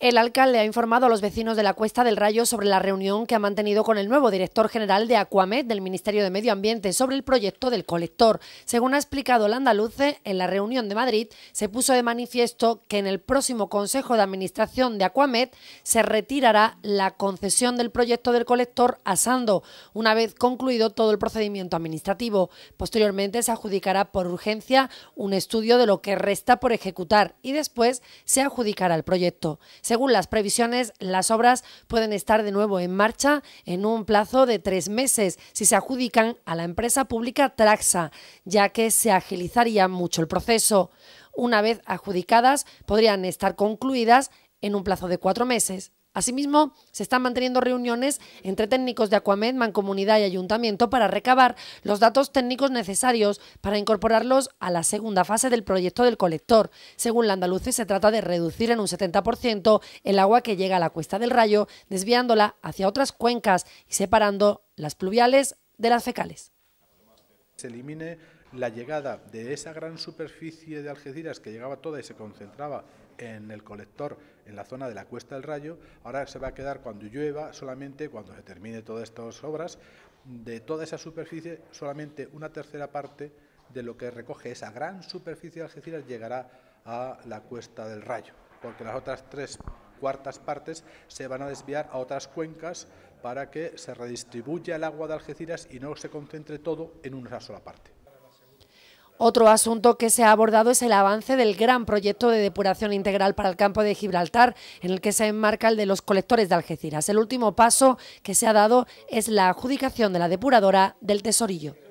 El alcalde ha informado a los vecinos de la Cuesta del Rayo sobre la reunión que ha mantenido con el nuevo director general de Acuamed del Ministerio de Medio Ambiente sobre el proyecto del colector. Según ha explicado el andaluce, en la reunión de Madrid se puso de manifiesto que en el próximo Consejo de Administración de Acuamed se retirará la concesión del proyecto del colector a Sando, una vez concluido todo el procedimiento administrativo. Posteriormente se adjudicará por urgencia un estudio de lo que resta por ejecutar y después se adjudicará el proyecto. Según las previsiones, las obras pueden estar de nuevo en marcha en un plazo de tres meses si se adjudican a la empresa pública Traxa, ya que se agilizaría mucho el proceso. Una vez adjudicadas, podrían estar concluidas en un plazo de cuatro meses. Asimismo, se están manteniendo reuniones entre técnicos de Aquamed, Mancomunidad y Ayuntamiento para recabar los datos técnicos necesarios para incorporarlos a la segunda fase del proyecto del colector. Según la andaluce, se trata de reducir en un 70% el agua que llega a la Cuesta del Rayo, desviándola hacia otras cuencas y separando las pluviales de las fecales se elimine la llegada de esa gran superficie de Algeciras que llegaba toda y se concentraba en el colector en la zona de la Cuesta del Rayo, ahora se va a quedar cuando llueva solamente cuando se termine todas estas obras, de toda esa superficie solamente una tercera parte de lo que recoge esa gran superficie de Algeciras llegará a la Cuesta del Rayo, porque las otras tres cuartas partes se van a desviar a otras cuencas para que se redistribuya el agua de Algeciras y no se concentre todo en una sola parte. Otro asunto que se ha abordado es el avance del gran proyecto de depuración integral para el campo de Gibraltar, en el que se enmarca el de los colectores de Algeciras. El último paso que se ha dado es la adjudicación de la depuradora del Tesorillo.